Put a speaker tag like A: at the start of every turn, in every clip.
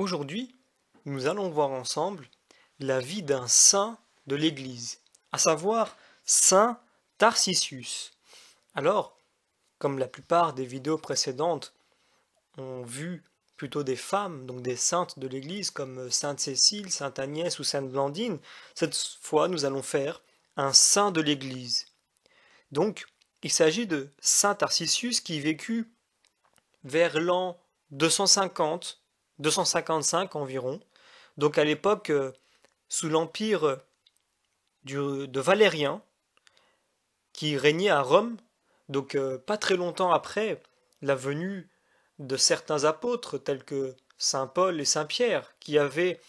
A: Aujourd'hui, nous allons voir ensemble la vie d'un saint de l'Église, à savoir Saint Tarcissius. Alors, comme la plupart des vidéos précédentes ont vu plutôt des femmes, donc des saintes de l'Église comme Sainte Cécile, Sainte Agnès ou Sainte Blandine, cette fois nous allons faire un saint de l'Église. Donc, il s'agit de Saint Tarcissius qui vécut vers l'an 250 255 environ. Donc à l'époque, euh, sous l'empire euh, de Valérien, qui régnait à Rome, donc euh, pas très longtemps après la venue de certains apôtres tels que Saint Paul et Saint Pierre, qui avaient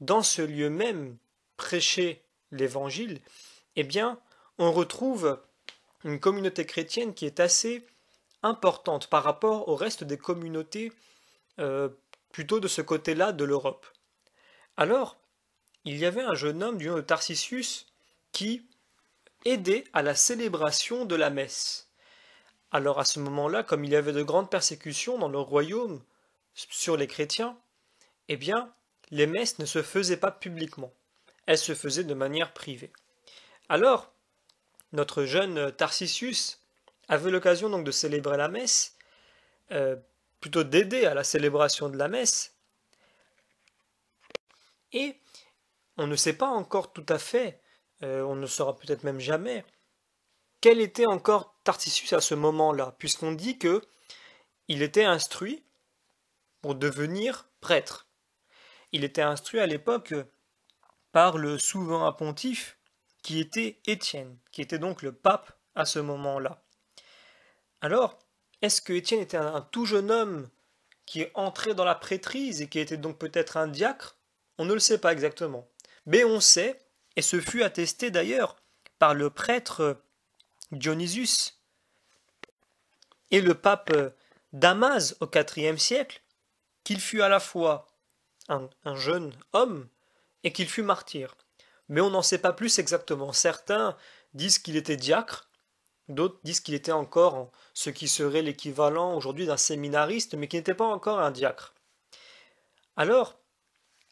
A: dans ce lieu même prêché l'Évangile, eh bien, on retrouve une communauté chrétienne qui est assez importante par rapport au reste des communautés plutôt de ce côté-là de l'Europe. Alors, il y avait un jeune homme du nom de tarcisius qui aidait à la célébration de la messe. Alors à ce moment-là, comme il y avait de grandes persécutions dans le royaume sur les chrétiens, eh bien, les messes ne se faisaient pas publiquement, elles se faisaient de manière privée. Alors, notre jeune Tarsissus avait l'occasion donc de célébrer la messe, euh, plutôt d'aider à la célébration de la messe. Et on ne sait pas encore tout à fait, euh, on ne saura peut-être même jamais, quel était encore Tartissus à ce moment-là, puisqu'on dit que il était instruit pour devenir prêtre. Il était instruit à l'époque par le souverain pontife qui était Étienne, qui était donc le pape à ce moment-là. Alors, est-ce que Étienne était un, tout jeune homme qui est entré dans la prêtrise et qui était donc peut-être un diacre On ne le sait pas exactement. Mais on sait, et ce fut attesté d'ailleurs par le prêtre Dionysus et le pape Damas au IVe siècle, qu'il fut à la fois un jeune homme et qu'il fut martyr. Mais on n'en sait pas plus exactement. Certains disent qu'il était diacre, D'autres disent qu'il était encore ce qui serait l'équivalent aujourd'hui d'un séminariste, mais qui n'était pas encore un diacre. Alors,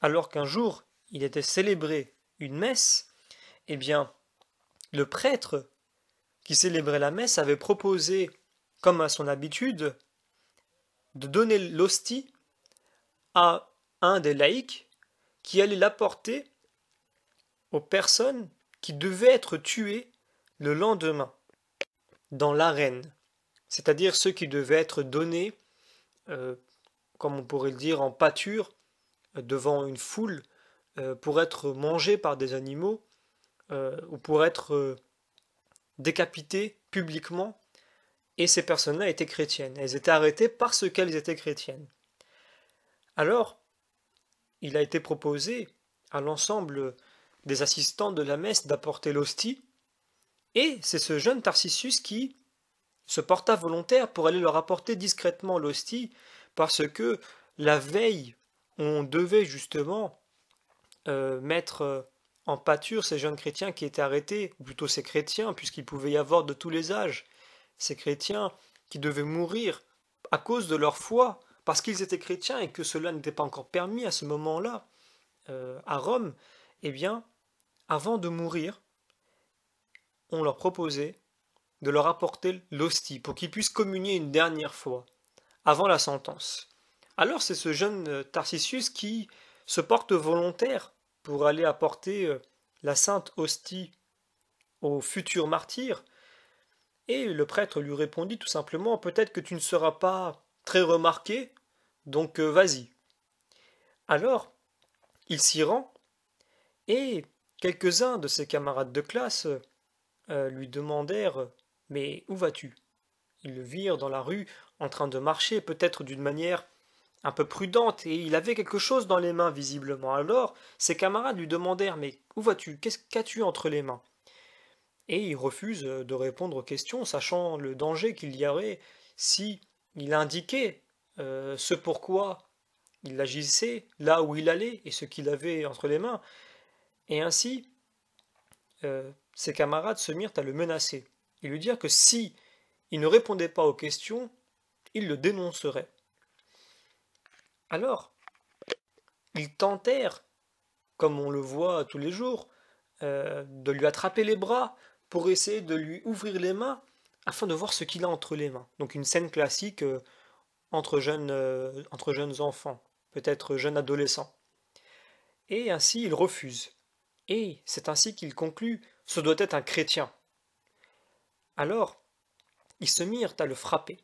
A: alors qu'un jour il était célébré une messe, eh bien, le prêtre qui célébrait la messe avait proposé, comme à son habitude, de donner l'hostie à un des laïcs qui allait l'apporter aux personnes qui devaient être tuées le lendemain dans l'arène, c'est-à-dire ceux qui devaient être donnés, euh, comme on pourrait le dire, en pâture euh, devant une foule euh, pour être mangés par des animaux ou pour être décapités publiquement. Et ces personnes-là étaient chrétiennes. Elles étaient arrêtées parce qu'elles étaient chrétiennes. Alors, il a été proposé à l'ensemble des assistants de la messe d'apporter l'hostie et c'est ce jeune Tarcissus qui se porta volontaire pour aller leur apporter discrètement l'hostie, parce que la veille, on devait justement euh, mettre euh, en pâture ces jeunes chrétiens qui étaient arrêtés, ou plutôt ces chrétiens, puisqu'il pouvait y avoir de tous les âges, ces chrétiens qui devaient mourir à cause de leur foi, parce qu'ils étaient chrétiens et que cela n'était pas encore permis à ce moment-là euh, à Rome, eh bien, avant de mourir, on leur proposait de leur apporter l'hostie pour qu'ils puissent communier une dernière fois, avant la sentence. Alors c'est ce jeune euh, Tarcisius qui se porte volontaire pour aller apporter euh, la sainte hostie au futur martyr, et le prêtre lui répondit tout simplement Peut-être que tu ne seras pas très remarqué, donc euh, vas-y. Alors, il s'y rend, et quelques-uns de ses camarades de classe euh, lui demandèrent Mais où vas-tu Ils le virent dans la rue, en train de marcher, peut-être d'une manière un peu prudente, et il avait quelque chose dans les mains visiblement. Alors ses camarades lui demandèrent Mais où vas-tu Qu'est-ce qu'as-tu entre les mains Et il refuse de répondre aux questions, sachant le danger qu'il y aurait si il indiquait euh, ce pourquoi il agissait, là où il allait et ce qu'il avait entre les mains. Et ainsi, euh, ses camarades se mirent à le menacer et lui dire que si il ne répondait pas aux questions, ils le dénonceraient. Alors, ils tentèrent, comme on le voit tous les jours, euh, de lui attraper les bras pour essayer de lui ouvrir les mains afin de voir ce qu'il a entre les mains. Donc une scène classique euh, entre, jeunes, entre jeunes enfants, peut-être jeunes adolescents. Et ainsi il refuse. Et c'est ainsi qu'il conclut Ce doit être un chrétien. Alors, ils se mirent à le frapper,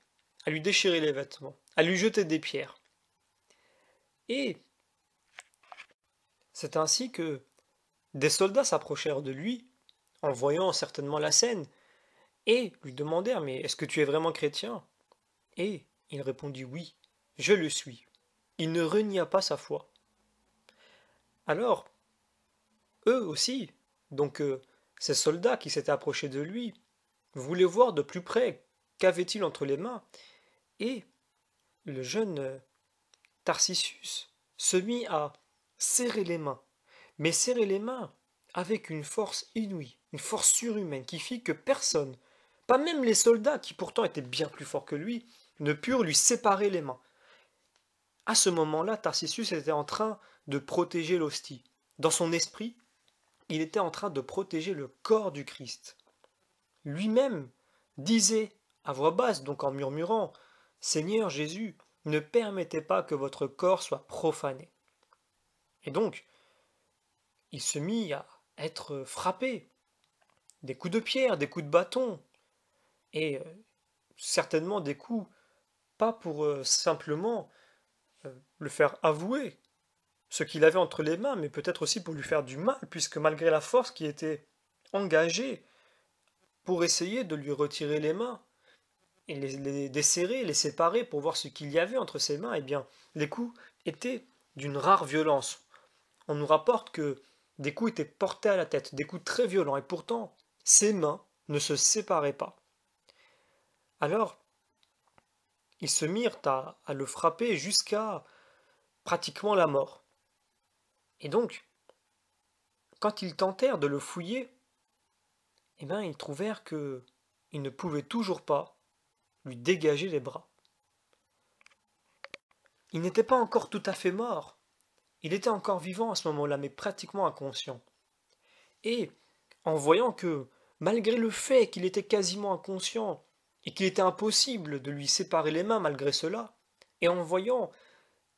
A: à lui déchirer les vêtements, à lui jeter des pierres. Et c'est ainsi que des soldats s'approchèrent de lui, en voyant certainement la scène, et lui demandèrent Mais est-ce que tu es vraiment chrétien Et il répondit Oui, je le suis. Il ne renia pas sa foi. Alors, eux aussi, donc euh, ces soldats qui s'étaient approchés de lui, voulaient voir de plus près qu'avait-il entre les mains, et le jeune euh, Tarsissus se mit à serrer les mains, mais serrer les mains avec une force inouïe, une force surhumaine qui fit que personne, pas même les soldats qui pourtant étaient bien plus forts que lui, ne purent lui séparer les mains. À ce moment-là, Tarcissus était en train de protéger l'hostie. Dans son esprit, il était en train de protéger le corps du Christ. Lui-même disait à voix basse, donc en murmurant, Seigneur Jésus, ne permettez pas que votre corps soit profané. Et donc, il se mit à être frappé, des coups de pierre, des coups de bâton, et euh, certainement des coups, pas pour euh, simplement euh, le faire avouer ce qu'il avait entre les mains, mais peut-être aussi pour lui faire du mal, puisque malgré la force qui était engagée pour essayer de lui retirer les mains, et les, desserrer, les séparer pour voir ce qu'il y avait entre ses mains, eh bien, les coups étaient d'une rare violence. On nous rapporte que des coups étaient portés à la tête, des coups très violents, et pourtant, ses mains ne se séparaient pas. Alors, ils se mirent à le frapper jusqu'à pratiquement la mort. Et donc, quand ils tentèrent de le fouiller, eh bien, ils trouvèrent que ils ne pouvait toujours pas lui dégager les bras. Il n'était pas encore tout à fait mort. Il était encore vivant à ce moment-là, mais pratiquement inconscient. Et, en voyant que, malgré le fait qu'il était quasiment inconscient, et qu'il était impossible de lui séparer les mains malgré cela, et en voyant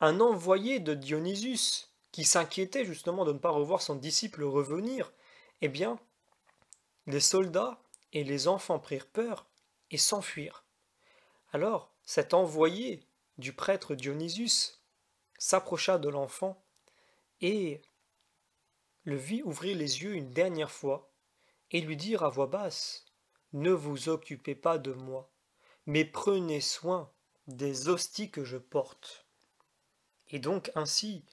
A: un envoyé de Dionysus qui s'inquiétait justement de ne pas revoir son disciple revenir, eh bien, les soldats et les enfants prirent peur et s'enfuirent. Alors, cet envoyé du prêtre Dionysus s'approcha de l'enfant et le vit ouvrir les yeux une dernière fois et lui dire à voix basse Ne vous occupez pas de moi, mais prenez soin des hosties que je porte. Et donc ainsi,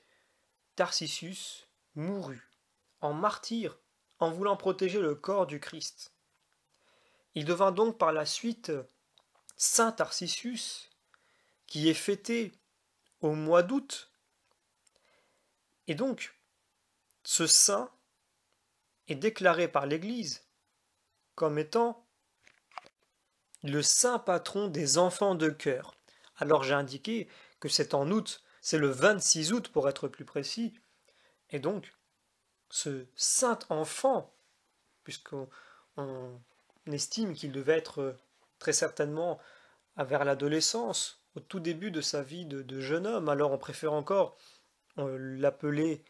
A: Tarcissus mourut en martyr en voulant protéger le corps du Christ. Il devint donc par la suite Saint Tarcissus, qui est fêté au mois d'août. Et donc, ce saint est déclaré par l'Église comme étant le saint patron des enfants de cœur. Alors j'ai indiqué que c'est en août c'est le 26 août pour être plus précis. Et donc, ce saint enfant, puisqu'on estime qu'il devait être euh, très certainement vers l'adolescence, au tout début de sa vie de, jeune homme, alors on préfère encore euh, l'appeler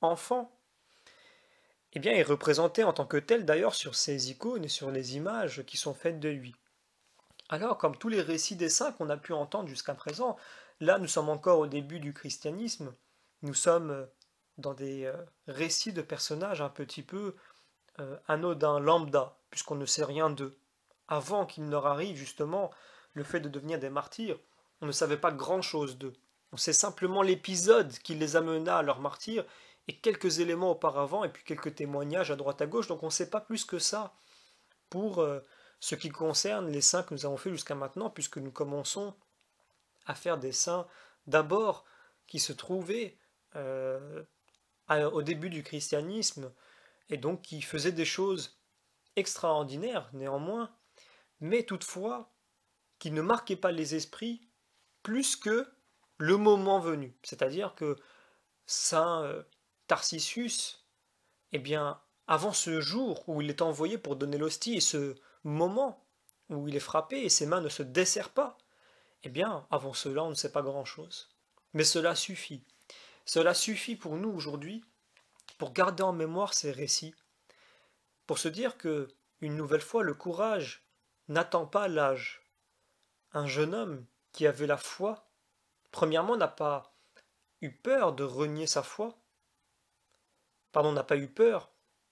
A: enfant, eh bien est représenté en tant que tel d'ailleurs sur ses icônes et sur les images qui sont faites de lui. Alors, comme tous les récits des saints qu'on a pu entendre jusqu'à présent, Là, nous sommes encore au début du christianisme. Nous sommes euh, dans des euh, récits de personnages un petit peu euh, anodins, lambda, puisqu'on ne sait rien d'eux. Avant qu'il ne leur arrive justement le fait de devenir des martyrs, on ne savait pas grand-chose d'eux. On sait simplement l'épisode qui les amena à leur martyrs, et quelques éléments auparavant et puis quelques témoignages à droite à gauche. Donc on ne sait pas plus que ça pour ce qui concerne les saints que nous avons fait jusqu'à maintenant, puisque nous commençons à faire des saints d'abord qui se trouvaient euh, au début du christianisme et donc qui faisaient des choses extraordinaires néanmoins, mais toutefois qui ne marquaient pas les esprits plus que le moment venu. C'est-à-dire que Saint euh, tarcisius eh bien, avant ce jour où il est envoyé pour donner l'hostie et ce moment où il est frappé et ses mains ne se desserrent pas, eh bien, avant cela, on ne sait pas grand-chose. Mais cela suffit. Cela suffit pour nous aujourd'hui pour garder en mémoire ces récits, pour se dire que, une nouvelle fois, le courage n'attend pas l'âge. Un jeune homme qui avait la foi, premièrement, n'a pas eu peur de renier sa foi, pardon, n'a pas eu peur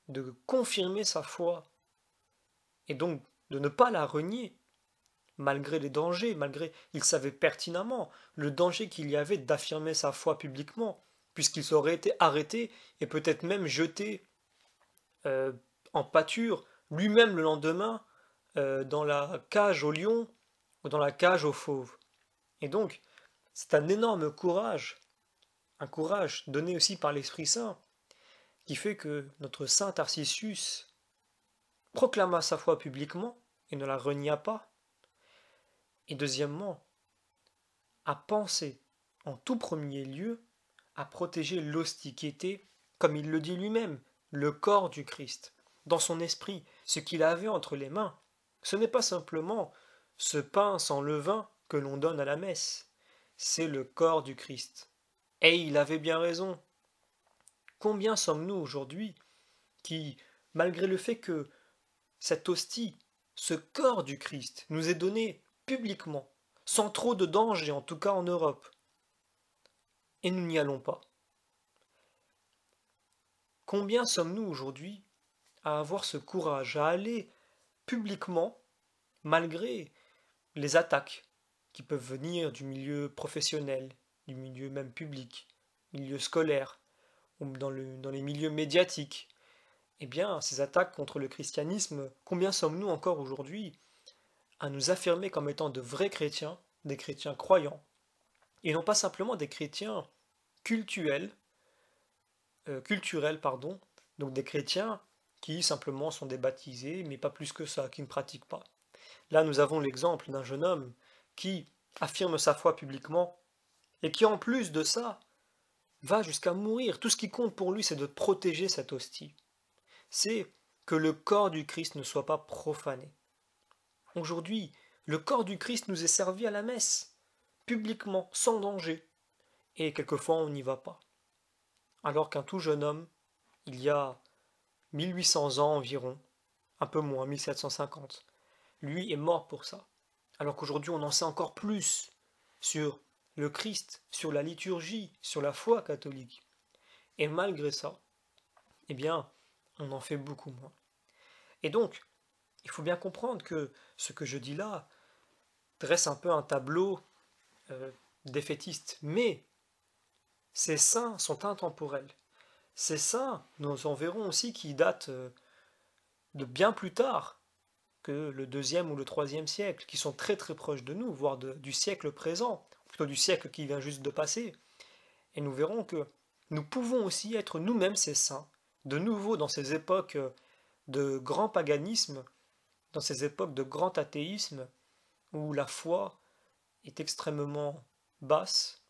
A: de confirmer sa foi, et donc de ne pas la renier, malgré les dangers, malgré il savait pertinemment le danger qu'il y avait d'affirmer sa foi publiquement, puisqu'il aurait été arrêté et peut-être même jeté euh, en pâture lui-même le lendemain euh, dans la cage au lion ou dans la cage aux fauves. Et donc, c'est un énorme courage, un courage donné aussi par l'Esprit Saint, qui fait que notre saint Arcisius proclama sa foi publiquement et ne la renia pas, et deuxièmement, à penser en tout premier lieu à protéger l'hostie était, comme il le dit lui-même, le corps du Christ, dans son esprit, ce qu'il avait entre les mains. Ce n'est pas simplement ce pain sans levain que l'on donne à la messe, c'est le corps du Christ. Et il avait bien raison. Combien sommes-nous aujourd'hui qui, malgré le fait que cette hostie, ce corps du Christ, nous est donné publiquement, sans trop de danger, en tout cas en Europe. Et nous n'y allons pas. Combien sommes-nous aujourd'hui à avoir ce courage, à aller publiquement, malgré les attaques qui peuvent venir du milieu professionnel, du milieu même public, milieu scolaire, ou dans les milieux médiatiques. Eh bien, ces attaques contre le christianisme, combien sommes-nous encore aujourd'hui à nous affirmer comme étant de vrais chrétiens, des chrétiens croyants, et non pas simplement des chrétiens cultuels, euh, culturels, pardon, donc des chrétiens qui simplement sont des baptisés, mais pas plus que ça, qui ne pratiquent pas. Là, nous avons l'exemple d'un jeune homme qui affirme sa foi publiquement, et qui en plus de ça va jusqu'à mourir. Tout ce qui compte pour lui, c'est de protéger cette hostie. C'est que le corps du Christ ne soit pas profané. Aujourd'hui, le corps du Christ nous est servi à la messe, publiquement, sans danger. Et quelquefois, on n'y va pas. Alors qu'un tout jeune homme, il y a 1800 ans environ, un peu moins, 1750, lui est mort pour ça. Alors qu'aujourd'hui, on en sait encore plus sur le Christ, sur la liturgie, sur la foi catholique. Et malgré ça, eh bien, on en fait beaucoup moins. Et donc, il faut bien comprendre que ce que je dis là dresse un peu un tableau euh, défaitiste, mais ces saints sont intemporels. Ces saints, nous en verrons aussi qui datent euh, de bien plus tard que le deuxième ou le troisième siècle, qui sont très très proches de nous, voire du siècle présent, plutôt du siècle qui vient juste de passer. Et nous verrons que nous pouvons aussi être nous-mêmes ces saints, de nouveau dans ces époques euh, de grand paganisme ces époques de grand athéisme où la foi est extrêmement basse,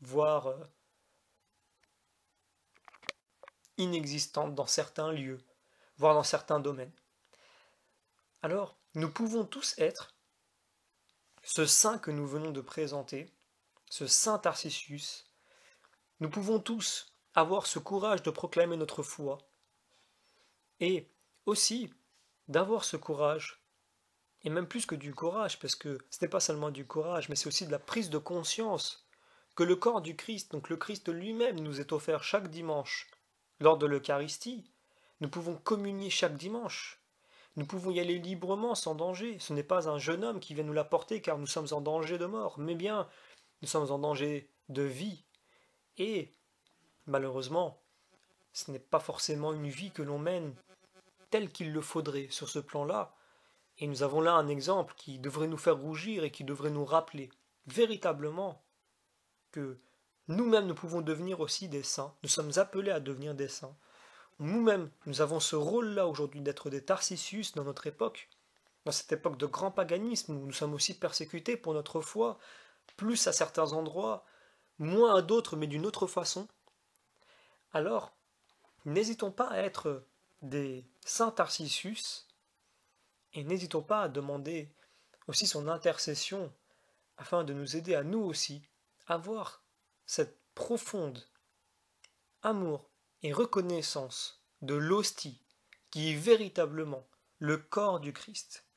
A: voire euh, inexistante dans certains lieux, voire dans certains domaines. Alors, nous pouvons tous être ce saint que nous venons de présenter, ce saint Tarcisius. Nous pouvons tous avoir ce courage de proclamer notre foi. Et aussi, d'avoir ce courage, et même plus que du courage, parce que ce n'est pas seulement du courage, mais c'est aussi de la prise de conscience que le corps du Christ, donc le Christ lui-même, nous est offert chaque dimanche lors de l'Eucharistie. Nous pouvons communier chaque dimanche. Nous pouvons y aller librement, sans danger. Ce n'est pas un jeune homme qui vient nous l'apporter car nous sommes en danger de mort, mais bien nous sommes en danger de vie. Et, malheureusement, ce n'est pas forcément une vie que l'on mène tel qu'il le faudrait sur ce plan-là. Et nous avons là un exemple qui devrait nous faire rougir et qui devrait nous rappeler véritablement que nous-mêmes nous pouvons devenir aussi des saints, nous sommes appelés à devenir des saints. Nous-mêmes, nous avons ce rôle-là aujourd'hui d'être des Tarcissus dans notre époque, dans cette époque de grand paganisme où nous sommes aussi persécutés pour notre foi, plus à certains endroits, moins à d'autres, mais d'une autre façon. Alors, n'hésitons pas à être des Saint Tarcissus, et n'hésitons pas à demander aussi son intercession afin de nous aider à nous aussi avoir cette profonde amour et reconnaissance de l'hostie qui est véritablement le corps du Christ.